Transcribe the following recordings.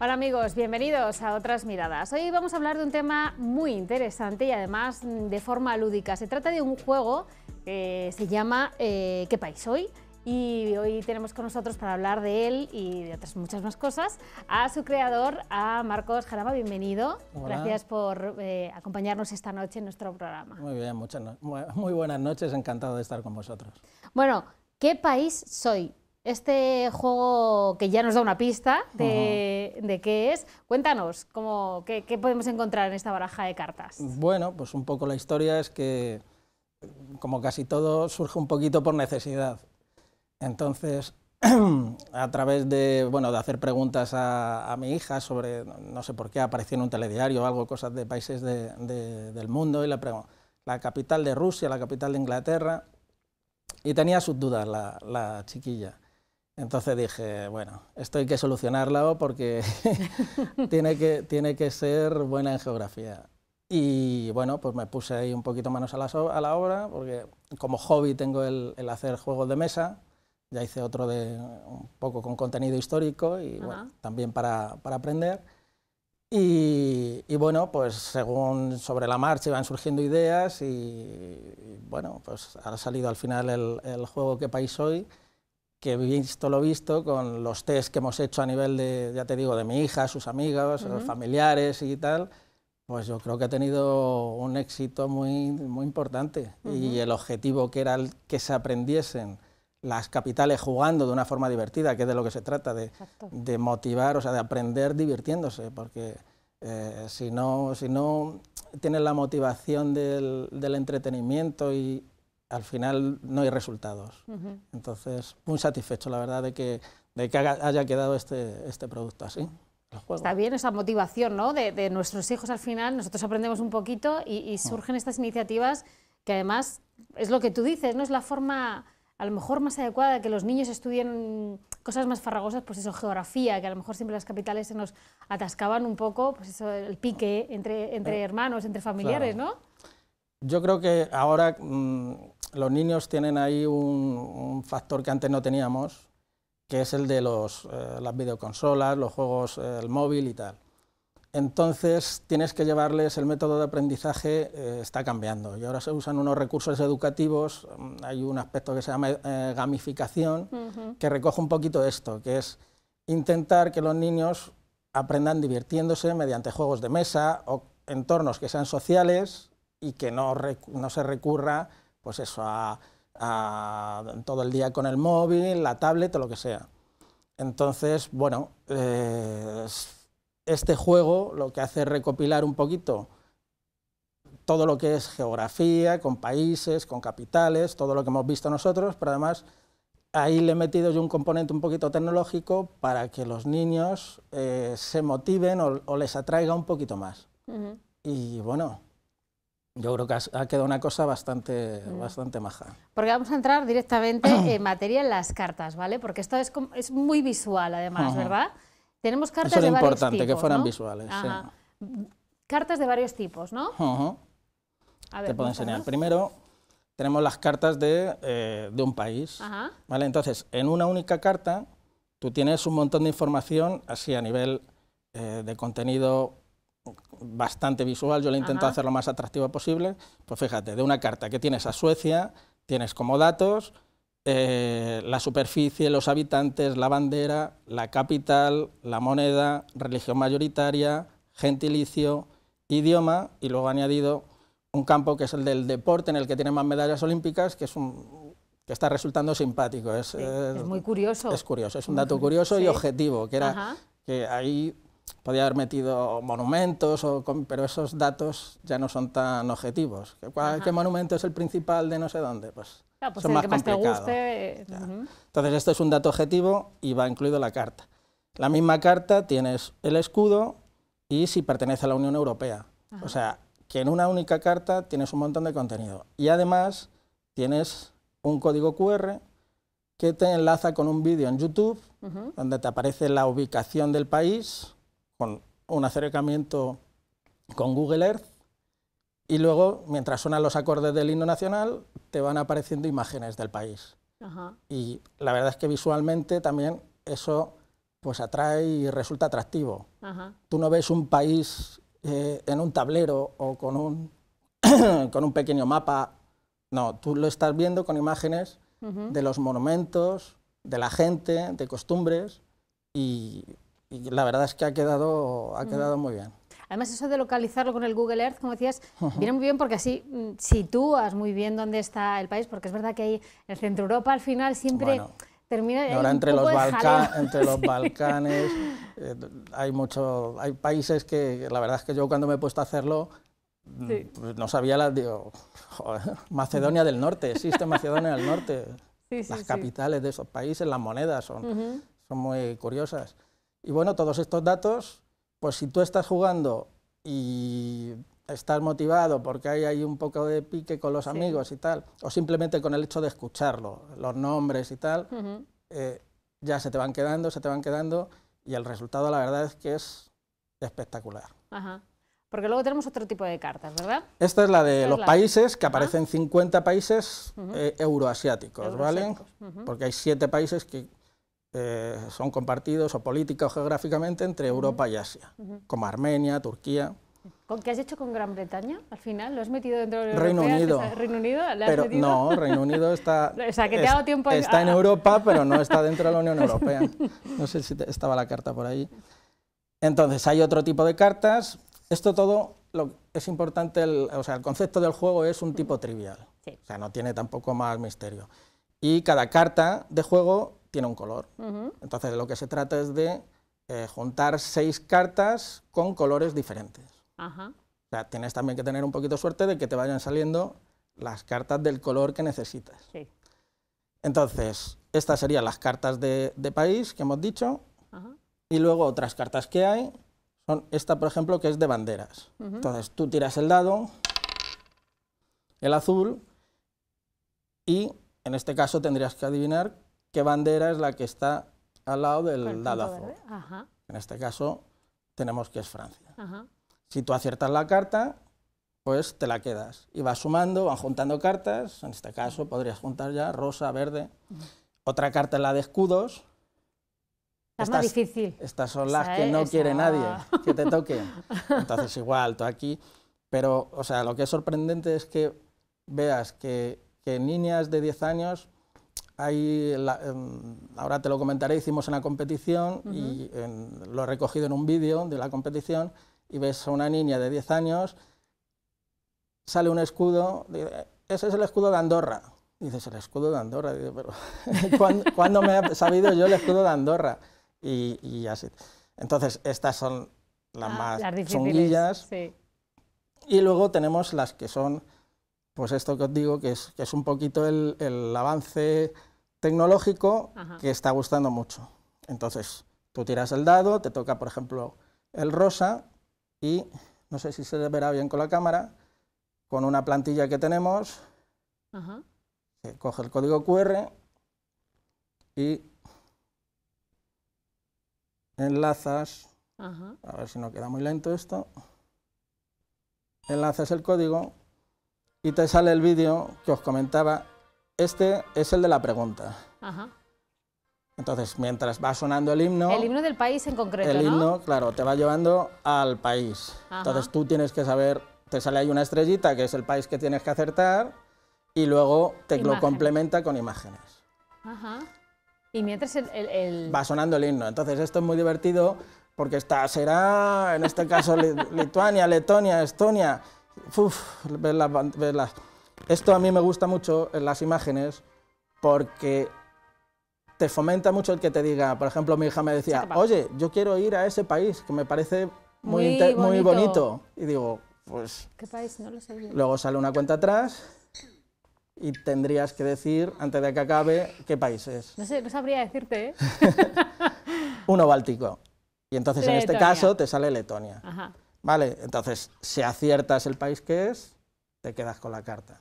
Hola amigos, bienvenidos a Otras Miradas. Hoy vamos a hablar de un tema muy interesante y además de forma lúdica. Se trata de un juego que se llama eh, ¿Qué país soy? Y hoy tenemos con nosotros para hablar de él y de otras muchas más cosas a su creador, a Marcos Jarama. Bienvenido. Gracias por eh, acompañarnos esta noche en nuestro programa. Muy bien, muchas muy buenas noches. Encantado de estar con vosotros. Bueno, ¿qué país soy? este juego que ya nos da una pista de, qué es. Cuéntanos, cómo, qué, podemos encontrar en esta baraja de cartas? Bueno, pues un poco la historia es que, como casi todo, surge un poquito por necesidad. Entonces, a través de, bueno, de hacer preguntas a, mi hija sobre, no sé por qué, apareció en un telediario o algo, cosas de países del mundo, y le la capital de Rusia, la capital de Inglaterra, y tenía sus dudas la chiquilla. Entonces dije, bueno, esto hay que solucionarlo porque tiene, que, ser buena en geografía. Y bueno, pues me puse ahí un poquito manos a la, obra, porque como hobby tengo el, hacer juegos de mesa, ya hice otro de un poco con contenido histórico y bueno, también para, aprender. Y, bueno, pues según sobre la marcha iban surgiendo ideas y, bueno, pues ha salido al final el, juego que país soy? que visto lo visto, con los test que hemos hecho a nivel de, ya te digo, de mi hija, sus amigos familiares y tal, pues yo creo que ha tenido un éxito muy, muy importante. Y el objetivo que era que se aprendiesen las capitales jugando de una forma divertida, que es de lo que se trata, de, motivar, o sea, de aprender divirtiéndose, porque eh, si, no, si no tienes la motivación del entretenimiento y, al final no hay resultados. Entonces, muy satisfecho, la verdad, de que, de que haya quedado este, este producto así. Está bien esa motivación ¿no? de, nuestros hijos al final, nosotros aprendemos un poquito y, mm. surgen estas iniciativas que además es lo que tú dices, no es la forma a lo mejor más adecuada que los niños estudien cosas más farragosas, pues eso, geografía, que a lo mejor siempre las capitales se nos atascaban un poco, pues eso, el pique entre, entre eh, hermanos, entre familiares, ¿no? Yo creo que ahora... Mm, los niños tienen ahí un, factor que antes no teníamos, que es el de eh, las videoconsolas, los juegos, eh, el móvil y tal. Entonces tienes que llevarles, el método de aprendizaje eh, está cambiando y ahora se usan unos recursos educativos, mm, hay un aspecto que se llama gamificación, que recoge un poquito esto, que es intentar que los niños aprendan divirtiéndose mediante juegos de mesa o entornos que sean sociales y que no, no se recurra pues eso, a, todo el día con el móvil, la tablet o lo que sea. Entonces, bueno, eh, este juego lo que hace es recopilar un poquito todo lo que es geografía, con países, con capitales, todo lo que hemos visto nosotros, pero además ahí le he metido yo un componente un poquito tecnológico para que los niños eh, se motiven o, les atraiga un poquito más. Y bueno, yo creo que ha quedado una cosa bastante, bastante maja. Porque vamos a entrar directamente en materia en las cartas, ¿vale? Porque esto es, es muy visual, además, ¿verdad? Tenemos cartas de varios tipos, importante, que fueran visuales. Cartas de varios tipos, ¿no? A ver, Te puedo enseñar. Primero, tenemos las cartas de, eh, un país, ¿vale? Entonces, en una única carta, tú tienes un montón de información, así a nivel eh, de contenido bastante visual, yo le intento hacer lo más atractivo posible, pues fíjate, de una carta que tienes a Suecia, tienes como datos eh, la superficie, los habitantes, la bandera, la capital, la moneda, religión mayoritaria, gentilicio, idioma y luego añadido un campo que es el del deporte en el que tiene más medallas olímpicas, que es un que está resultando simpático. Es, es, muy curioso. Es curioso, es un dato curioso y objetivo, que era que ahí podía haber metido monumentos, pero esos datos ya no son tan objetivos. ¿Qué monumento es el principal de no sé dónde? Pues, pues el que más te guste. Eh, Entonces esto es un dato objetivo y va incluido la carta. La misma carta tienes el escudo y si pertenece a la Unión Europea. O sea, que en una única carta tienes un montón de contenido. Y además tienes un código QR que te enlaza con un vídeo en YouTube donde te aparece la ubicación del país con un acercamiento con Google Earth y luego, mientras suenan los acordes del himno nacional, te van apareciendo imágenes del país. Y la verdad es que visualmente también eso pues atrae y resulta atractivo. Tú no ves un país eh, en un tablero o con un, con un pequeño mapa, no, tú lo estás viendo con imágenes de los monumentos, de la gente, de costumbres y y la verdad es que ha quedado, ha quedado muy bien. Además, eso de localizarlo con el Google Earth, como decías, viene muy bien porque así mm, sitúas muy bien dónde está el país, porque es verdad que ahí en el centro Europa al final siempre termina. Ahora, entre, los entre los Balcanes eh, hay, muchos... hay países que la verdad es que yo cuando me he puesto a hacerlo mm, pues no sabía, la, Macedonia del Norte, existe Macedonia del Norte. Sí, sí, las capitales de esos países, las monedas son, son muy curiosas. Y bueno, todos estos datos, pues si tú estás jugando y estás motivado porque hay ahí un poco de pique con los amigos y tal, o simplemente con el hecho de escucharlo, los nombres y tal, eh, ya se te van quedando, se te van quedando, y el resultado la verdad es que es espectacular. Porque luego tenemos otro tipo de cartas, ¿verdad? Esta es la de los países, que aparecen 50 países eh, euroasiáticos, ¿vale? Porque hay siete países que eh, son compartidos o política o geográficamente entre Europa y Asia, como Armenia, Turquía. ¿Con qué has hecho con Gran Bretaña? Al final, ¿lo has metido dentro de Unión Europea? Unido. ¿Reino Unido? No, Reino Unido está, o sea, que te tiempo está en Europa, pero no está dentro de la Unión Europea. No sé si estaba la carta por ahí. Entonces, hay otro tipo de cartas. Esto todo lo, es importante, o sea, el concepto del juego es un tipo trivial. O sea, no tiene tampoco más misterio. Y cada carta de juego tiene un color. Entonces, lo que se trata es de eh, juntar seis cartas con colores diferentes. O sea, tienes también que tener un poquito de suerte de que te vayan saliendo las cartas del color que necesitas. Entonces, estas serían las cartas de, país que hemos dicho. Y luego otras cartas que hay son esta, por ejemplo, que es de banderas. Entonces, tú tiras el dado, el azul, y en este caso tendrías que adivinar qué bandera es la que está al lado del dado azul. En este caso tenemos que es Francia. Si tú aciertas la carta, pues te la quedas. Y vas sumando, van juntando cartas. En este caso podrías juntar ya rosa, verde. Otra carta es la de escudos. Está difícil. Estas son las que no quiere nadie, que te toque. Entonces igual, tú aquí. Pero, o sea, lo que es sorprendente es que veas que, que niñas de 10 años Ahí, em, ahora te lo comentaré, hicimos una competición y lo he recogido en un vídeo de la competición y ves a una niña de 10 años, sale un escudo, dice, ese es el escudo de Andorra. Dices, el escudo de Andorra, dice, pero ¿cuándo, me ha sabido yo el escudo de Andorra? Y, así. Entonces, estas son las ah, más las Y luego tenemos las que son, pues esto que os digo, que es, un poquito el, el avance tecnológico que está gustando mucho. Entonces, tú tiras el dado, te toca, por ejemplo, el rosa y, no sé si se verá bien con la cámara, con una plantilla que tenemos, coge el código QR y enlazas, a ver si no queda muy lento esto, enlazas el código y te sale el vídeo que os comentaba este es el de la pregunta. Ajá. Entonces, mientras va sonando el himno... El himno del país en concreto, El himno, claro, te va llevando al país. Entonces tú tienes que saber, te sale ahí una estrellita, que es el país que tienes que acertar, y luego te lo complementa con imágenes. Ajá. Y mientras el, Va sonando el himno. Entonces esto es muy divertido porque está, será, en este caso, Lituania, Letonia, Estonia. Uf, Ver Ves las esto a mí me gusta mucho en las imágenes porque te fomenta mucho el que te diga, por ejemplo, mi hija me decía, oye, yo quiero ir a ese país, que me parece muy, muy, bonito. Y digo, pues... ¿Qué país? No lo sé. Bien. Luego sale una cuenta atrás y tendrías que decir, antes de que acabe, qué país es. No sé, no sabría decirte, ¿eh? Uno báltico. Y entonces en este caso te sale Letonia. Vale, entonces si aciertas el país que es, te quedas con la carta.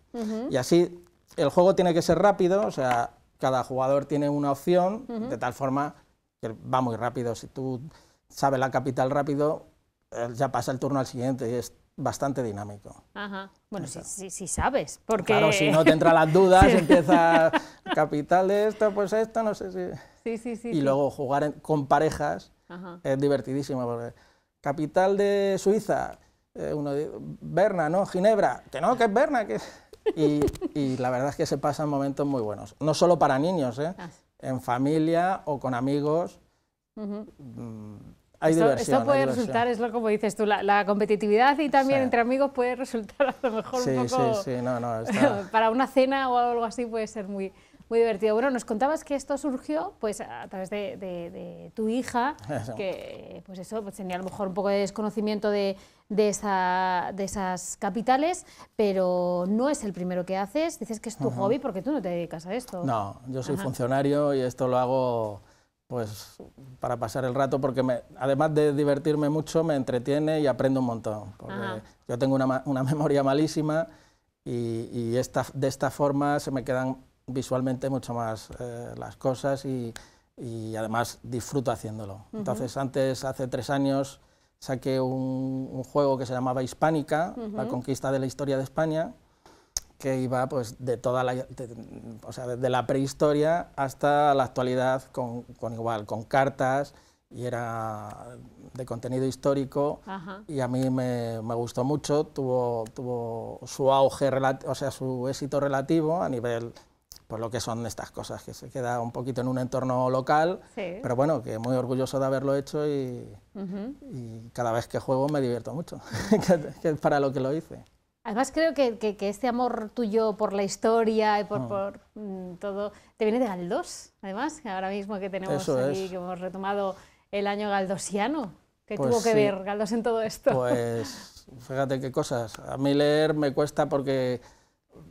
Y así el juego tiene que ser rápido, o sea, cada jugador tiene una opción, de tal forma que va muy rápido. Si tú sabes la capital rápido, eh, ya pasa el turno al siguiente y es bastante dinámico. Bueno, si, si, sabes, porque... Claro, si no te entran las dudas, empieza capital esto, pues esto, no sé si... Sí, sí, sí. Y luego jugar con parejas es divertidísimo, capital de Suiza, eh, uno dice, Berna, no, Ginebra, que no, que es Berna, que... Y, la verdad es que se pasan momentos muy buenos, no solo para niños, ¿eh? Ah, en familia o con amigos. Mm, hay esto, esto, puede resultar, es lo como dices tú, la, competitividad y también entre amigos puede resultar a lo mejor un poco... Sí, sí, no, no, para una cena o algo así puede ser muy, muy divertido. Bueno, nos contabas que esto surgió pues a través de, tu hija, que pues eso, pues tenía a lo mejor un poco de desconocimiento de, esa, de esas capitales, pero no es el primero que haces. Dices que es tu hobby porque tú no te dedicas a esto. No, yo soy funcionario y esto lo hago pues para pasar el rato porque me, además de divertirme mucho me entretiene y aprendo un montón. yo tengo una, memoria malísima y, y esta, de esta forma se me quedan visualmente mucho más eh, las cosas y, además disfruto haciéndolo. Entonces, antes, hace tres años, saqué un, juego que se llamaba Hispánica, la conquista de la historia de España, que iba pues de toda la, la prehistoria hasta la actualidad con, igual, con cartas y era de contenido histórico y a mí me, gustó mucho, tuvo, tuvo su auge, o sea, su éxito relativo a nivel por lo que son estas cosas, que se queda un poquito en un entorno local, pero bueno, que muy orgulloso de haberlo hecho y, cada vez que juego me divierto mucho, que es para lo que lo hice. Además creo que, que, este amor tuyo por la historia y por, mm. por mm, todo, te viene de Galdós, además, ahora mismo que tenemos aquí, que hemos retomado el año galdosiano. que pues tuvo que ver Galdós en todo esto? Pues fíjate qué cosas. A mí leer me cuesta porque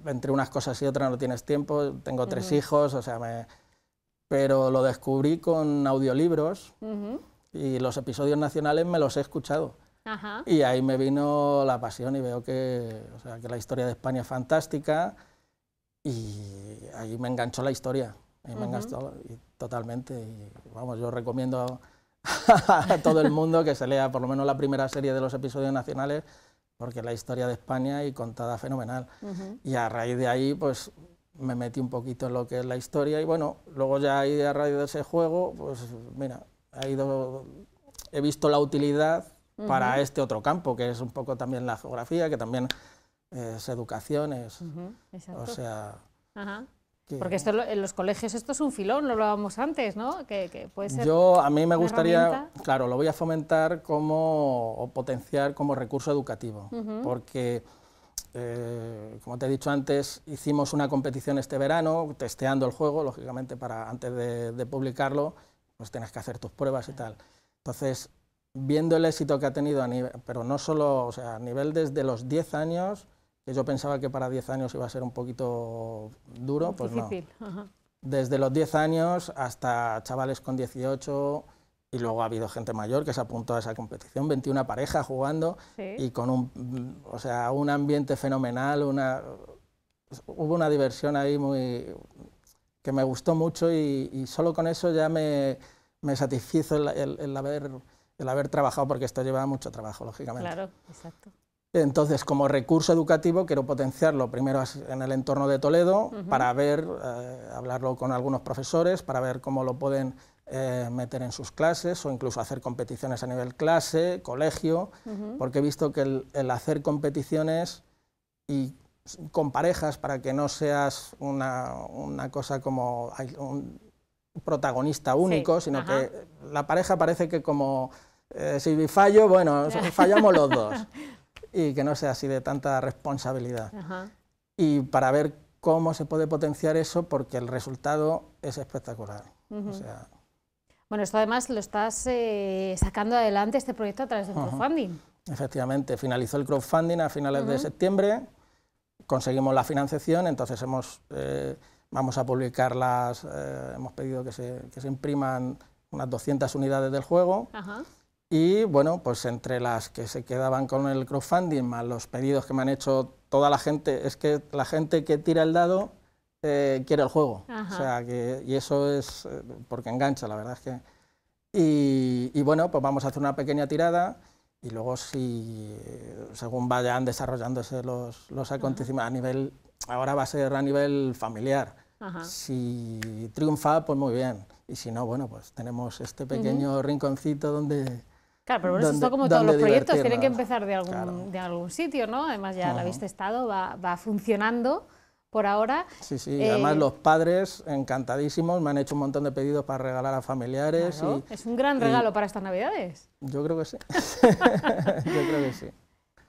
entre unas cosas y otras no tienes tiempo, tengo tres hijos, o sea, pero lo descubrí con audiolibros y los episodios nacionales me los he escuchado. Y ahí me vino la pasión y veo que, sea, que la historia de España es fantástica y ahí me enganchó la historia, me enganchó totalmente. Y, vamos, yo recomiendo a todo el mundo que se lea por lo menos la primera serie de los episodios nacionales porque la historia de España y contada fenomenal. Y a raíz de ahí, pues me metí un poquito en lo que es la historia y bueno, luego ya ahí a raíz de ese juego, pues mira, ido, he visto la utilidad para este otro campo, que es un poco también la geografía, que también es educación, es, o sea... Porque esto, en los colegios esto es un filón, lo hablábamos antes, ¿no? Que, puede ser Yo, a mí me gustaría, claro, lo voy a fomentar como, o potenciar como recurso educativo, porque, eh, como te he dicho antes, hicimos una competición este verano, testeando el juego, lógicamente, para antes de, publicarlo, pues tienes que hacer tus pruebas y tal. Entonces, viendo el éxito que ha tenido, a nivel, pero no solo, o sea, a nivel desde los 10 años que yo pensaba que para 10 años iba a ser un poquito duro, pues no. Desde los 10 años hasta chavales con 18 y luego ha habido gente mayor que se apuntó a esa competición, 21 parejas jugando y con un, o sea, un ambiente fenomenal, una, hubo una diversión ahí muy que me gustó mucho y, solo con eso ya me, me satisfizo el, el, el, haber, el haber trabajado, porque esto lleva mucho trabajo, lógicamente. Claro, exacto. Entonces, como recurso educativo, quiero potenciarlo primero en el entorno de Toledo para ver, eh, hablarlo con algunos profesores, para ver cómo lo pueden eh, meter en sus clases o incluso hacer competiciones a nivel clase, colegio, porque he visto que el, hacer competiciones y con parejas para que no seas una, cosa como un protagonista único, sino que la pareja parece que como eh, si fallo, bueno, fallamos los dos. y que no sea así de tanta responsabilidad. Y para ver cómo se puede potenciar eso, porque el resultado es espectacular. bueno, esto además lo estás eh, sacando adelante este proyecto a través del crowdfunding. Efectivamente, finalizó el crowdfunding a finales de septiembre, conseguimos la financiación, entonces hemos, eh, vamos a publicar las, eh, hemos pedido que se, que se, impriman unas 200 unidades del juego. Ajá. Y bueno, pues entre las que se quedaban con el crowdfunding, más los pedidos que me han hecho toda la gente, es que la gente que tira el dado eh, quiere el juego. O sea, que, y eso es eh, porque engancha, la verdad es que. Y, bueno, pues vamos a hacer una pequeña tirada y luego si, según vayan desarrollándose los, los acontecimientos, a nivel, ahora va a ser a nivel familiar. Si triunfa, pues muy bien. Y si no, bueno, pues tenemos este pequeño rinconcito donde Claro, pero bueno, esto como todos los proyectos, tienen que empezar de algún, de algún sitio, ¿no? Además ya la habéis testado, va, va, funcionando por ahora. Sí, sí, además eh, los padres encantadísimos, me han hecho un montón de pedidos para regalar a familiares. es un gran regalo para estas navidades. Yo creo que sí, yo creo que sí.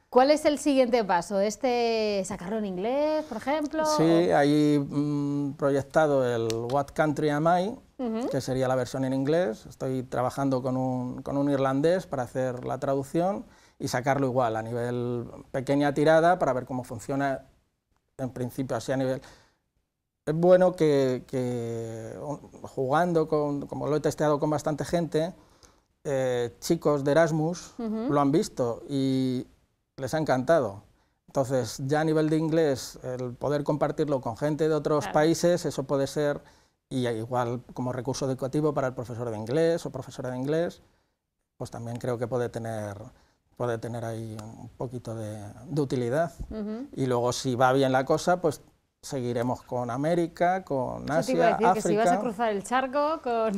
¿Cuál es el siguiente paso? ¿Este sacarlo en inglés, por ejemplo? Sí, ahí mm, proyectado el What Country Am I, que sería la versión en inglés. Estoy trabajando con un, irlandés para hacer la traducción y sacarlo igual a nivel pequeña tirada para ver cómo funciona en principio así a nivel... Es bueno que, um, jugando, con, como lo he testeado con bastante gente, eh, chicos de Erasmus lo han visto y les ha encantado. Entonces, ya a nivel de inglés, el poder compartirlo con gente de otros países, eso puede ser y igual como recurso educativo para el profesor de inglés o profesora de inglés, pues también creo que puede tener, puede tener ahí un poquito de, utilidad. Y luego si va bien la cosa, pues seguiremos con América, con Asia, te Que si vas a cruzar el charco con...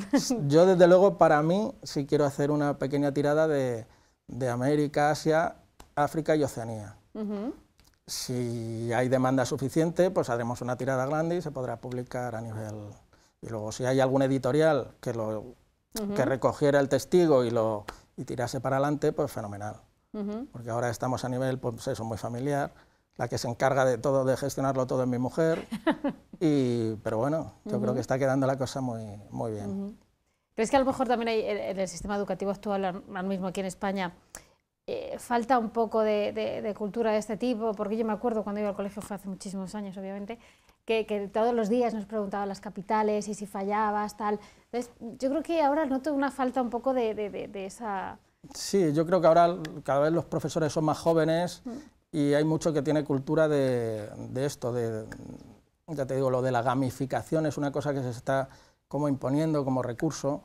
Yo desde luego para mí sí quiero hacer una pequeña tirada de, de América, Asia, África y Oceanía. Si hay demanda suficiente, pues haremos una tirada grande y se podrá publicar a nivel y luego si hay algún editorial que, lo, que recogiera el testigo y lo y tirase para adelante, pues fenomenal. Porque ahora estamos a nivel, pues eso, muy familiar. La que se encarga de todo, de gestionarlo todo es mi mujer. y, pero bueno, yo creo que está quedando la cosa muy, muy bien. es que a lo mejor también en el sistema educativo actual, ahora mismo aquí en España, eh, falta un poco de, de, cultura de este tipo? Porque yo me acuerdo cuando iba al colegio, fue hace muchísimos años, obviamente, que, todos los días nos preguntaba las capitales y si fallabas, tal. Entonces, yo creo que ahora noto una falta un poco de, esa... Sí, yo creo que ahora cada vez los profesores son más jóvenes y hay mucho que tiene cultura de, esto, de, ya te digo, lo de la gamificación es una cosa que se está como imponiendo como recurso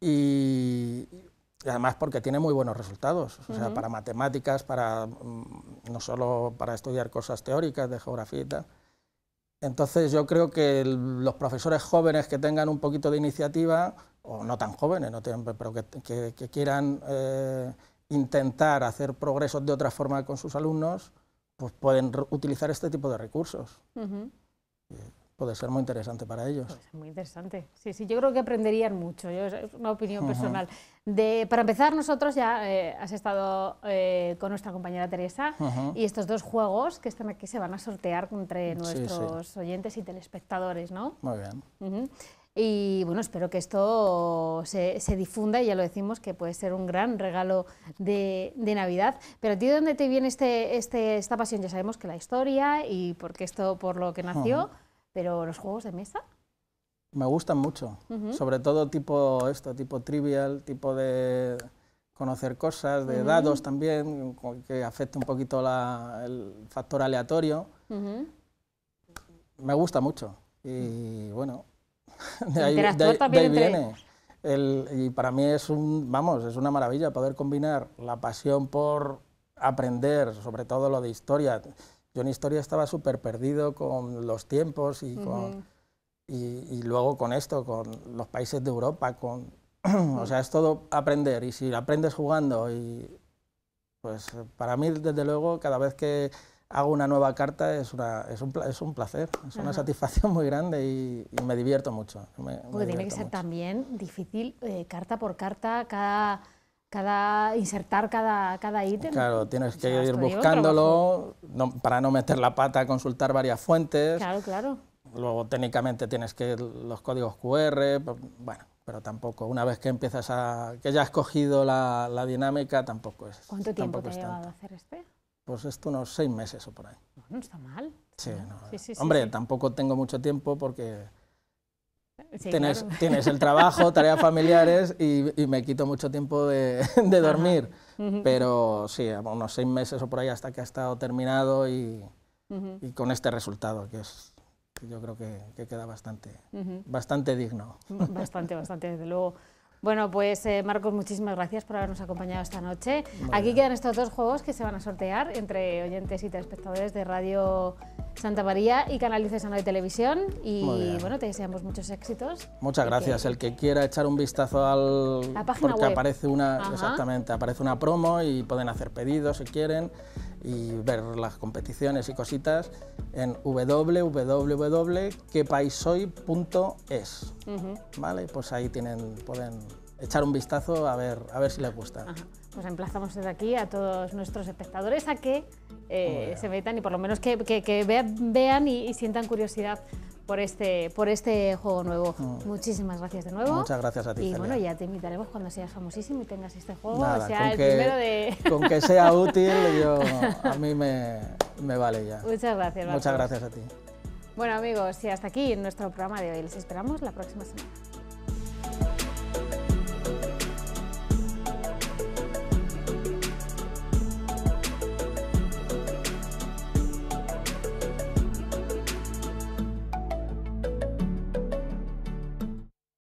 y, además porque tiene muy buenos resultados, o sea, para matemáticas, para mm, no solo para estudiar cosas teóricas de geografía y tal, entonces yo creo que los profesores jóvenes que tengan un poquito de iniciativa, o no tan jóvenes, pero que, quieran eh, intentar hacer progresos de otra forma con sus alumnos, pues pueden utilizar este tipo de recursos puede ser muy interesante para ellos. ser muy interesante. Sí, sí, yo creo que aprenderían mucho, yo, es una opinión personal. De, para empezar, nosotros ya eh, has estado eh, con nuestra compañera Teresa y estos dos juegos que están aquí se van a sortear entre nuestros oyentes y telespectadores, ¿no? Muy bien. Y bueno, espero que esto se, se, difunda, y ya lo decimos, que puede ser un gran regalo de, de Navidad. Pero a ti, ¿de dónde te viene este, este, esta pasión? Ya sabemos que la historia y qué esto por lo que nació, pero los juegos de mesa. Me gustan mucho, sobre todo tipo esto, tipo trivial, tipo de conocer cosas, de dados también, que afecta un poquito el factor aleatorio. Me gusta mucho y bueno, de ahí, viene. y para mí es vamos, es una maravilla poder combinar la pasión por aprender, sobre todo lo de historia, yo en historia estaba súper perdido con los tiempos y, y, luego con esto, con los países de Europa, con... o sea, es todo aprender y si aprendes jugando y... Pues para mí, desde luego, cada vez que hago una nueva carta es, es, un, placer, es una satisfacción muy grande y, me divierto mucho. Porque tiene que ser también difícil, eh, carta por carta, cada cada insertar cada, cada ítem. Claro, tienes que ir buscándolo para no meter la pata, consultar varias fuentes. Claro, claro. Luego técnicamente tienes que los códigos QR, pues, bueno, pero tampoco, una vez que empiezas a, que ya has cogido la, dinámica, tampoco es. ¿Cuánto tiempo te ha llevado hacer este? Pues esto unos seis meses o por ahí. No, está mal. Sí, sí, sí, Hombre, tampoco tengo mucho tiempo porque tienes, el trabajo, tareas familiares y, me quito mucho tiempo de, dormir. Pero sí, unos seis meses o por ahí hasta que ha estado terminado y, con este resultado, que es yo creo que, queda bastante, bastante digno. Bastante, bastante, desde luego. Bueno, pues eh, Marcos, muchísimas gracias por habernos acompañado esta noche. Aquí quedan estos dos juegos que se van a sortear entre oyentes y telespectadores de Radio Santa María y Canal Diocesano de Televisión. Y bueno, te deseamos muchos éxitos. Muchas gracias. El que quiera echar un vistazo al... La página web. aparece una, exactamente, aparece una promo y pueden hacer pedidos si quieren y ver las competiciones y cositas en www.quepaisoy.es. ¿Vale? Pues ahí tienen, pueden echar un vistazo a ver, a ver si les gusta. Pues emplazamos desde aquí a todos nuestros espectadores a que eh, se metan y por lo menos que, vean y sientan curiosidad por este, por este juego nuevo. Mm. Muchísimas gracias de nuevo. Muchas gracias a ti. Y bueno, ya te invitaremos cuando seas famosísimo y tengas este juego, o sea el primero de. Con que sea útil, yo, a mí me, vale ya. Muchas gracias. Muchas gracias a ti. Bueno amigos, y hasta aquí en nuestro programa de hoy. Les esperamos la próxima semana.